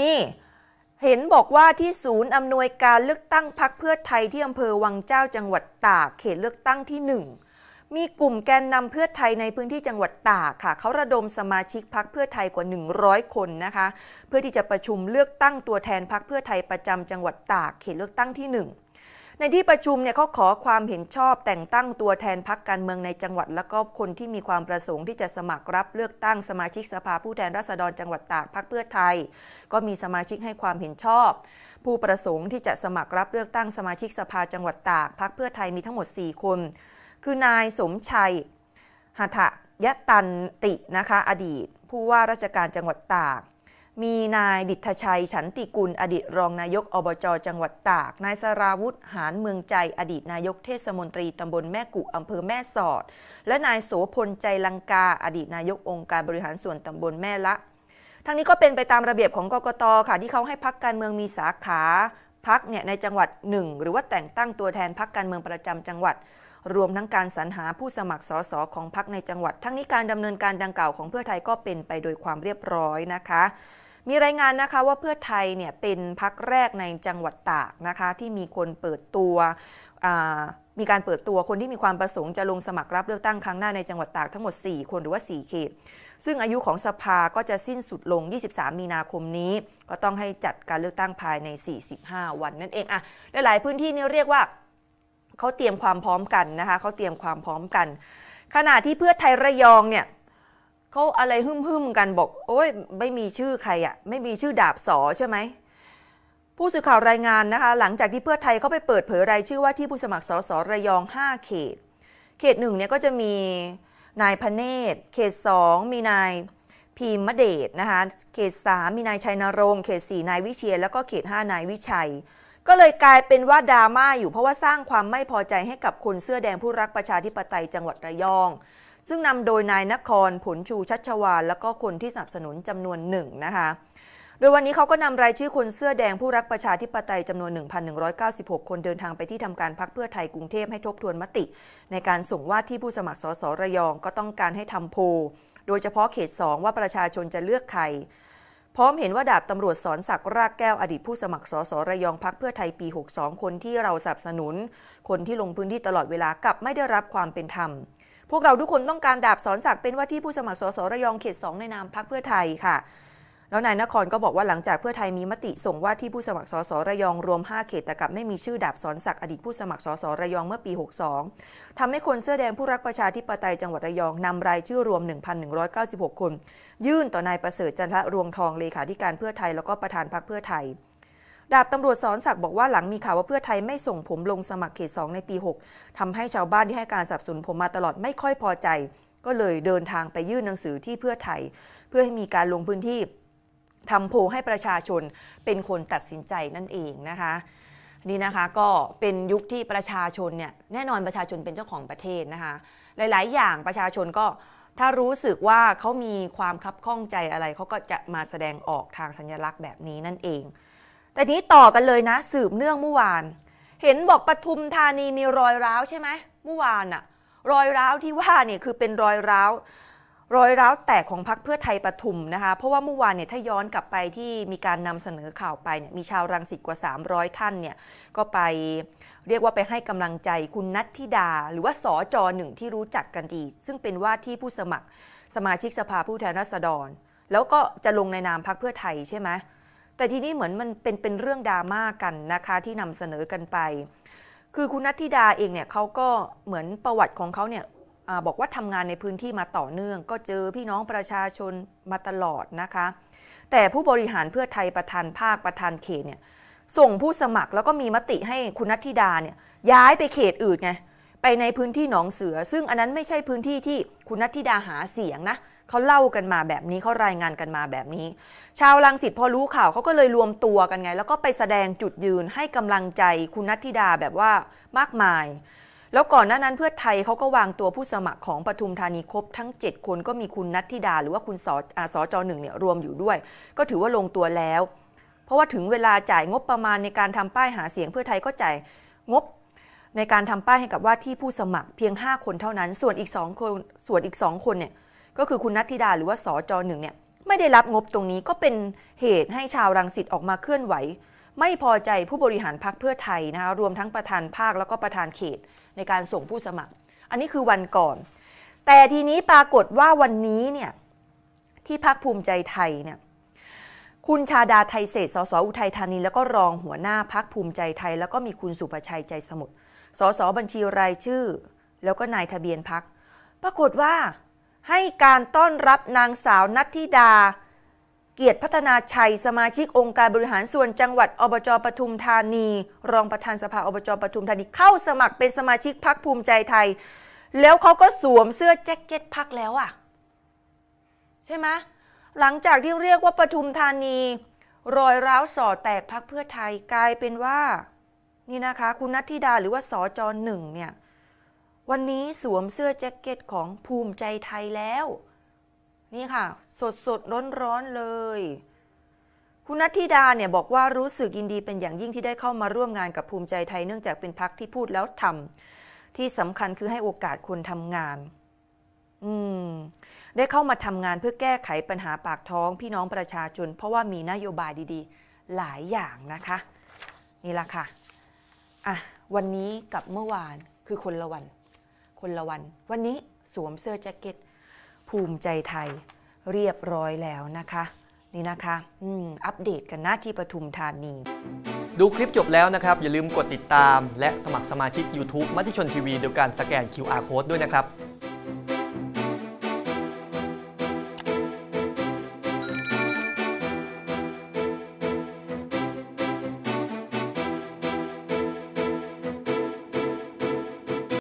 นี่เห็นบอกว่าที่ศูนย์อำนวยการเลือกตั้งพักเพื่อไทยที่อำเภอวังเจ้าจังหวัดตากเขตเลือกตั้งที่หนึ่งมีกลุ่มแกนนำเพื่อไทยในพื้นที่จังหวัดตากค่ะเขาระดมสมาชิกพักเพื่อไทยกว่า 100 คนนะคะเพื่อที่จะประชุมเลือกตั้งตัวแทนพักเพื่อไทยประจำจังหวัดตากเขตเลือกตั้งที่ 1ในที่ประชุมเนี่ยเขาขอความเห็นชอบแต่งตั้งตัวแทนพักการเมืองในจังหวัดแล้วก็คนที่มีความประสงค์ที่จะสมัครรับเลือกตั้งสมาชิกสภาผู้แทนราษฎรจังหวัดตากพักเพื่อไทย ก็มีสมาชิกให้ความเห็นชอบ ผู้ประสงค์ที่จะสมัครรับเลือกตั้งสมาชิกสภาจังหวัดตากพักเพื่อไทยมีทั้งหมด 4 คน คือ นายสมชัยหัตถยะตันติ นะคะ อดีต ผู้ว่าราชการจังหวัดตากมีนายดิตชัย ฉันติกุล อดีตรองนายกอบจ จังหวัดตาก นาย สราวุฒิหานเมืองใจอดีตนายกเทศมนตรี ตำบลแม่กุอำเภอแม่สอด และนายโสพล ใจลังกาอดีตนายกองค์ การบริหารส่วน ตำบลแม่ละ ทั้งนี้ก็เป็นไปตามระเบียบของกกตค่ะ ที่เขาให้พักการเมืองมีสาขาพักเนี่ยในจังหวัดหนึ่งหรือว่าแต่งตั้งตัวแทนพักการเมืองประจำจังหวัด รวมทั้งการสรรหาผู้สมัครสสของพักในจังหวัด ทั้งนี้การดำเนินการดังกล่าวของเพื่อไทยก็เป็นไปโดยความเรียบร้อยนะคะมีรายงานนะคะว่าเพื่อไทยเนี่ยเป็นพักแรกในจังหวัดตากนะคะที่มีคนเปิดตัวมีการเปิดตัวคนที่มีความประสงค์จะลงสมัครรับเลือกตั้งครั้งหน้าในจังหวัดตากทั้งหมด 4 คนหรือว่า 4 เขต ซึ่งอายุของสภาก็จะสิ้นสุดลง 23 มีนาคมนี้ ก็ต้องให้จัดการเลือกตั้งภายใน 45 วันนั่นเองอะหลายพื้นที่นี่เรียกว่าเขาเตรียมความพร้อมกันนะคะเขาเตรียมความพร้อมกัน ขณะที่เพื่อไทยระยองเนี่ยเขาอะไรหึ่มหึมกันบอกโอ้ยไม่มีชื่อใครอะไม่มีชื่อดาบสอใช่ไหมผู้สื่อข่าวรายงานนะคะ หลังจากที่เพื่อไทยเขาไปเปิดเผยรายชื่อว่าที่ผู้สมัครสสระยอง 5 เขต เขตหนึ่งเนี่ยก็จะมีนายพเนศเขต2มีนายพีมเดชนะคะเขต3มีนายชัยนรงค์ เขต4นายวิเชียรแล้วก็เขต5นายวิชัย ก็เลยกลายเป็นว่าดราม่า อยู่เพราะว่าสร้างความไม่พอใจให้กับคนเสื้อแดงผู้รักประชาธิปไตยจังหวัดระยองซึ่งนำโดยนายนครผลชูชัชวาล และก็คนที่สนับสนุนจำนวนหนึ่งนะคะ โดยวันนี้เขาก็นำรายชื่อคนเสื้อแดงผู้รักประชาธิปไตยจำนวน 1,196 คนเดินทางไปที่ทำการพักเพื่อไทยกรุงเทพให้ทบทวนมติ ในการส่งว่าที่ผู้สมัครสสระยองก็ต้องการให้ทำโพโดยเฉพาะเขต 2 ว่าประชาชนจะเลือกใคร พร้อมเห็นว่าดาบตำรวจสอนศักดิ์รากแก้วอดีตผู้สมัครสสระยองพักเพื่อไทยปี 62 คนที่เราสนับสนุน คนที่ลงพื้นที่ตลอดเวลากลับไม่ได้รับความเป็นธรรมพวกเราทุกคนต้องการดาบสอนศักดิ์เป็นว่าที่ผู้สมัครสสระยองเขตสองในนามพักเพื่อไทยค่ะ แล้วนายนครก็บอกว่าหลังจากเพื่อไทยมีมติส่งว่าที่ผู้สมัครสสระยอง รวม 5 เขตแต่กลับ ไม่มีชื่อดาบสอนศักดิ์อดีตผู้สมัครสสระยองเมื่อปี 62 ทำให้คนเสื้อแดงผู้รักประชาธิปไตยจังหวัดระยองนำรายชื่อรวม 1,196คน ยื่นต่อนายประเสริฐจันทะรวงทองเลขาธิการเพื่อไทยแล้วก็ประธานพักเพื่อไทยดาบตำรวจสอนศักดิ์บอกว่าหลังมีข่าวว่าเพื่อไทยไม่ส่งผมลงสมัครเขตสองในปี 6 ทำให้ชาวบ้านที่ให้การสนับสนุนผมมาตลอดไม่ค่อยพอใจ ก็เลยเดินทางไปยื่นหนังสือที่เพื่อไทยเพื่อให้มีการลงพื้นที่ทำโพให้ประชาชนเป็นคนตัดสินใจนั่นเองนะคะนี่นะคะก็เป็นยุคที่ประชาชนเนี่ยแน่นอนประชาชนเป็นเจ้าของประเทศนะคะหลาย ๆ อย่างประชาชนก็ถ้ารู้สึกว่าเขามีความคับข้องใจอะไรเขาก็จะมาแสดงออกทางสัญลักษณ์แบบนี้นั่นเองแต่นี้ต่อกันเลยนะสืบเนื่องเมื่อวานเห็นบอกปทุมธานีมีรอยร้าวใช่ไหมเมื่อวานอะรอยร้าวที่ว่าเนี่ยคือเป็นรอยร้าวรอยร้าวแตกของพักเพื่อไทยปทุมนะคะเพราะว่าเมื่อวานเนี่ยถ้าย้อนกลับไปที่มีการนำเสนอข่าวไปเนี่ยมีชาวรังสิตกว่า 300 ท่านเนี่ยก็ไปเรียกว่าไปให้กำลังใจคุณนัทธิดาหรือว่าสอจอหนึ่งที่รู้จักกันดี ซึ่งเป็นว่าที่ผู้สมัครสมาชิกสภาผู้แทนราษฎร แล้วก็จะลงในนามพักเพื่อไทยใช่ไหมแต่ทีนี้เหมือนมันเป็นเป็นเรื่องดราม่ากันนะคะที่นำเสนอกันไป คือคุณนัทธิดาเองเนี่ยเขาก็เหมือนประวัติของเขาเนี่ยบอกว่าทำงานในพื้นที่มาต่อเนื่อง ก็เจอพี่น้องประชาชนมาตลอดนะคะ แต่ผู้บริหารเพื่อไทยประธานภาคประธานเขตเนี่ยส่งผู้สมัครแล้วก็มีมติให้คุณนัทธิดาเนี่ยย้ายไปเขตอื่นไงไปในพื้นที่หนองเสือ ซึ่งอันนั้นไม่ใช่พื้นที่ที่คุณนัทธิดาหาเสียงนะเขาเล่ากันมาแบบนี้เขารายงานกันมาแบบนี้ ชาวลังสิตพอรู้ข่าวเขาก็เลยรวมตัวกันไง แล้วก็ไปแสดงจุดยืนให้กำลังใจคุณนัทธิดาแบบว่ามากมาย แล้วก่อนหน้านั้นเพื่อไทยเขาก็วางตัวผู้สมัครของปทุมธานีครบทั้ง 7 คนก็มีคุณนัทธิดา หรือว่าคุณสอสอจอหนึ่งเนี่ยรวมอยู่ด้วย ก็ถือว่าลงตัวแล้ว เพราะว่าถึงเวลาจ่ายงบประมาณในการทำป้ายหาเสียง เพื่อไทยก็จ่ายงบในการทำป้ายให้กับว่าที่ผู้สมัคร เพียง 5 คนเท่านั้นส่วนอีก2คนส่วนอีก 2 คนเนี่ยก็คือคุณนัทธิดาหรือว่าสอจอหนึ่งเนี่ยไม่ได้รับงบตรงนี้ก็เป็นเหตุให้ชาวรังสิตออกมาเคลื่อนไหว ไม่พอใจผู้บริหารพักเพื่อไทยนะคะรวมทั้งประธานภาคแล้วก็ประธานเขตในการส่งผู้สมัคร อันนี้คือวันก่อน แต่ทีนี้ปรากฏว่าวันนี้เนี่ยที่พักภูมิใจไทยเนี่ยคุณชาดาไทยเศษสสอุทัยธานีแล้วก็รองหัวหน้าพักภูมิใจไทย แล้วก็มีคุณสุภชัยใจสมุทรสสบัญชีรายชื่อ แล้วก็นายทะเบียนพักปรากฏว่าให้การต้อนรับนางสาวนัทธิดาเกียรติพัฒนาชัยสมาชิกองค์การบริหารส่วนจังหวัดอบจปทุมธานี รองประธานสภาอบจปทุมธานีเข้าสมัครเป็นสมาชิกพักภูมิใจไทย แล้วเขาก็สวมเสื้อแจ็คเก็ตพักแล้วอะใช่ไหมหลังจากที่เรียกว่าปทุมธานี รอยร้าวสอแตกพักเพื่อไทยกลายเป็นว่า นี่นะคะ คุณนัทธิดาหรือว่าสอจอหนึ่งเนี่ยวันนี้สวมเสื้อแจ็คเก็ตของภูมิใจไทยแล้ว นี่ค่ะ สดสดร้อนร้อนเลย คุณนัทธิดาเนี่ยบอกว่ารู้สึกยินดีเป็นอย่างยิ่งที่ได้เข้ามาร่วมงานกับภูมิใจไทย เนื่องจากเป็นพักที่พูดแล้วทำที่สำคัญคือให้โอกาสคนทำงานอืมได้เข้ามาทำงานเพื่อแก้ไขปัญหาปากท้องพี่น้องประชาชน เพราะว่ามีนโยบายดีๆ หลายอย่างนะคะนี่ละค่ะอ่ะ วันนี้กับเมื่อวานคือคนละวันคนละวัน วันนี้สวมเสื้อแจ็คเก็ต ภูมิใจไทย เรียบร้อยแล้วนะคะ นี่นะคะอัปเดตกันหน้าที่ปทุมธานี ดูคลิปจบแล้วนะครับ อย่าลืมกดติดตาม และสมัครสมาชิก YouTube มัติชนทีวีโดยการสแกน QR Code ด้วยนะครับ